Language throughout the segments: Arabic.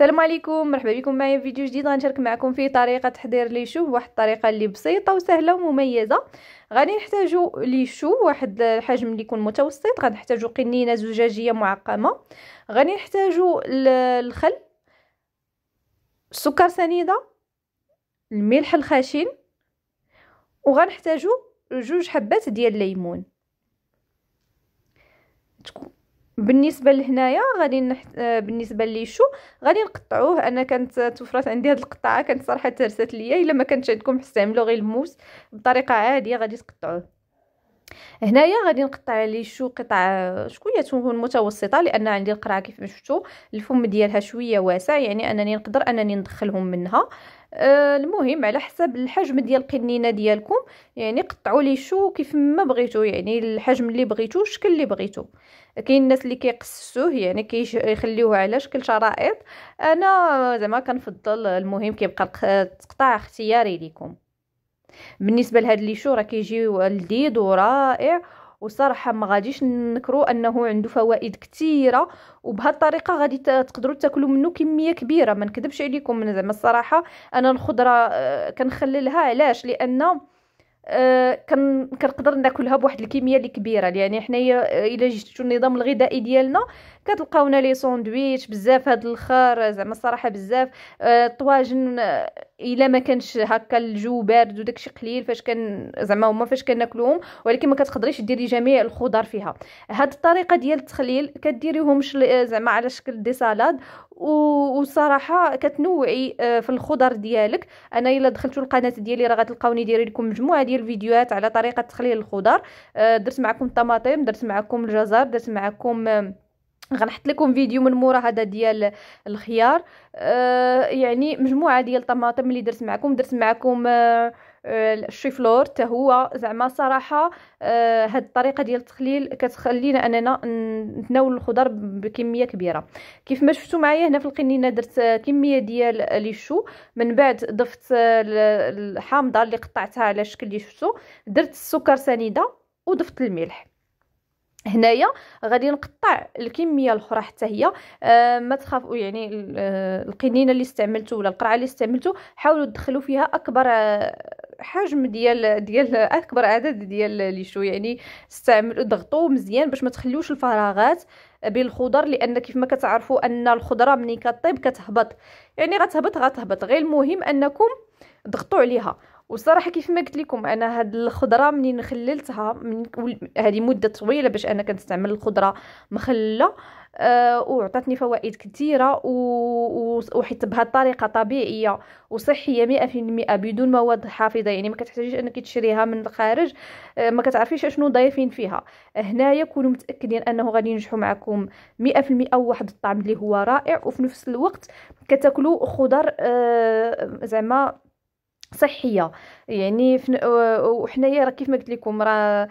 السلام عليكم مرحبا بكم معايا في فيديو جديد غنشارك معكم فيه طريقه تحضير لي شو بواحد الطريقه اللي بسيطه وسهله ومميزه غادي نحتاجو لي شو واحد الحجم اللي يكون متوسط غنحتاجو قنينه زجاجيه معقمه غادي نحتاجو الخل سكر سنيده الملح الخشن وغنحتاجو جوج حبات ديال الليمون بالنسبه لهنايا غادي نحت... آه، بالنسبه شو غادي نقطعوه انا كانت توفرات عندي هاد القطعه كانت صراحه ترسات ليا الا ما كانتش عندكم استعملوا غير الموس بطريقه عاديه غادي تقطعوه هنايا غادي نقطع لي شو قطع شويه تكون متوسطه لان عندي القرعه كيف ما شفتوا الفم ديالها شويه واسع يعني انني نقدر انني ندخلهم منها آه، المهم على حسب الحجم ديال القنينه ديالكم يعني قطعوا لي شو كيف ما بغيتو يعني الحجم اللي بغيتو الشكل اللي بغيتو كاين الناس اللي كيقصوه يعني كيخليوه على شكل شرائط انا زعما كنفضل المهم كيبقى تقطع اختياري ليكم بالنسبه لهاد لي شو راه كيجيو لذيذ ورائع وصراحه ما غاديش نكرو انه عنده فوائد كثيره وبهذه الطريقه غادي تقدروا تاكلوا منه كميه كبيره ما نكذبش عليكم زعما الصراحه انا الخضره آه، كنخللها علاش لان آه، كنقدر ناكلها بواحد الكميه اللي كبيره يعني حنايا آه، الا جيتو النظام الغذائي ديالنا كتلقاونا لي ساندويتش بزاف هاد الخر زعما الصراحه بزاف الطواجن آه، الا ما كانش هكا الجو بارد وداكشي قليل فاش كان زعما هما فاش كناكلوهم ولكن ما كتقدريش ديري جميع الخضر فيها هاد الطريقه ديال التخليل كديريهم زعما على شكل دي سالاد وصراحه كتنوعي آه، في الخضر ديالك انا الا دخلتوا القناه ديالي راه غتلقاوني دايره لكم مجموعه ديال الفيديوهات على طريقه تخليل الخضر آه، درت معكم الطماطم درت معكم الجزر درت معكم آه، غنحط لكم فيديو من مورا هذا ديال الخيار آه يعني مجموعه ديال الطماطم اللي درت معكم درت معكم آه الشيفلور حتى هو زعما صراحه آه، هاد الطريقه ديال التخليل كتخلينا اننا نتناول الخضر بكميه كبيره كيف ما شفتوا معايا هنا في القنينه درت كميه ديال لي شو من بعد ضفت الحامضه اللي قطعتها على الشكل اللي شفتوا درت السكر سنيده وضفت الملح هنايا غادي نقطع الكميه الاخرى حتى هي آه ما تخافوا يعني آه القنينه اللي استعملتو ولا القرعه اللي استعملتو حاولوا تدخلوا فيها اكبر آه حجم ديال ديال اكبر عدد ديال لي شو يعني استعملوا ضغطوا مزيان باش ما تخليوش الفراغات بين الخضر لان كيف ما كتعرفوا ان الخضره ملي كطيب كتهبط يعني غتهبط غتهبط غير المهم انكم ضغطوا عليها والصراحه كيف ما قلت لكم انا هاد الخضره منين خللتها من هذه مده طويله باش انا كنستعمل الخضره مخللة أه وعطاتني فوائد كثيره و... وحيت بهاد الطريقه طبيعيه وصحيه 100% بدون مواد حافظه يعني ما كتحتاجيش انك تشريها من الخارج أه ما كتعرفيش اشنو ضايفين فيها هنايا كونوا متاكدين انه غادي ينجحوا معكم 100% واحد الطعم اللي هو رائع وفي نفس الوقت كتاكلوا خضر أه زعما صحيه يعني وحنايا راه كيف ما قلت لكم راه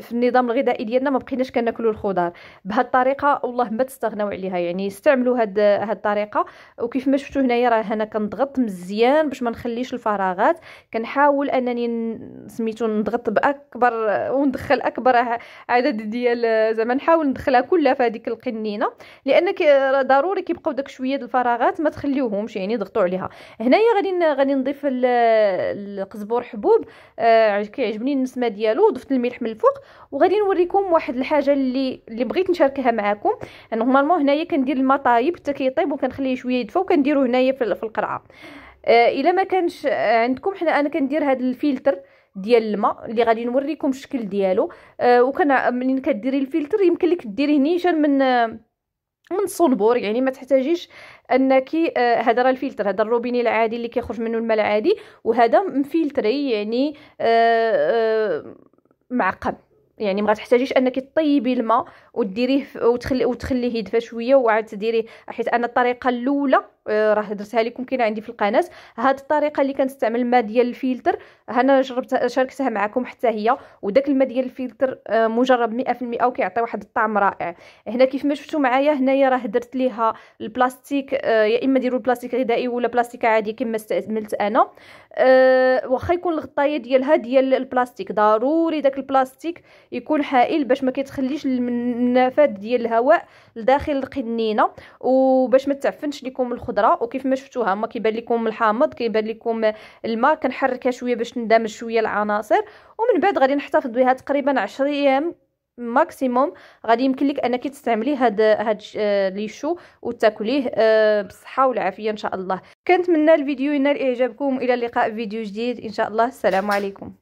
في النظام الغذائي ديالنا ما بقيناش كناكلوا الخضار بهذه الطريقه والله ما تستغناو عليها يعني استعملوا هاد هاد الطريقه وكيف ما شفتوا هنايا راه انا كنضغط مزيان باش ما نخليش الفراغات كنحاول انني سميتو نضغط باكبر وندخل اكبر عدد ديال زعما نحاول ندخلها كلها في هذيك القنينه لان ضروري كيبقاو داك شويه الفراغات ما تخليوهمش يعني ضغطوا عليها هنايا غادي غادي نضيف القزبور حبوب آه، كيعجبني النسمه ديالو وضفت الملح من الفوق الفوق وغادي نوريكم واحد الحاجه اللي اللي بغيت نشاركها معكم نورمالمون هنايا كندير الماء طايب حتى كيطيب وكنخليه شويه يدفى وكنديروه هنايا في, في القرعه آه، الا ما كانش آه، عندكم حنا انا كندير هذا الفلتر ديال الماء اللي غادي نوريكم الشكل ديالو آه وكان آه، كديري الفلتر يمكن لك ديريه نيشان من من الصنبور يعني ما تحتاجيش انك هذا راه الفلتر هذا الروبيني العادي اللي كيخرج منه الماء العادي وهذا مفلتري يعني آآ معقم يعني ما غتحتاجيش انك طيبي الماء وديريه وتخلي وتخليه يدفى شويه وعاد تديريه حيت انا الطريقه الاولى راه درتها لكم كاينه عندي في القناه هاد الطريقه اللي كنستعمل الماء ديال الفلتر انا جربتها شاركتها معكم حتى هي وداك الماء ديال الفلتر آه، مجرب 100% وكيعطي واحد الطعم رائع هنا كيف ما شفتوا معايا هنايا راه درت ليها البلاستيك آه، يا اما ديروا البلاستيك غذائي ولا بلاستيك عادي كما استعملت انا أه واخا يكون الغطايه ديالها ديال البلاستيك ضروري داك البلاستيك يكون حائل باش ما كيتخليش النفاذ ديال الهواء لداخل القنينه وباش ما تعفنش لكم الخ الخضره وكيف ما شفتوها هما كيبان لكم الحامض كيبان لكم الماء كنحركها شويه باش ندمج شويه العناصر ومن بعد غادي نحتفظ بها تقريبا 10 ايام ماكسيموم غادي يمكن لك انك تستعملي هاد هاد آه، ليشو وتاكليه آه، بالصحه والعافيه ان شاء الله كنتمنى الفيديو ينال اعجابكم الى اللقاء في فيديو جديد ان شاء الله السلام عليكم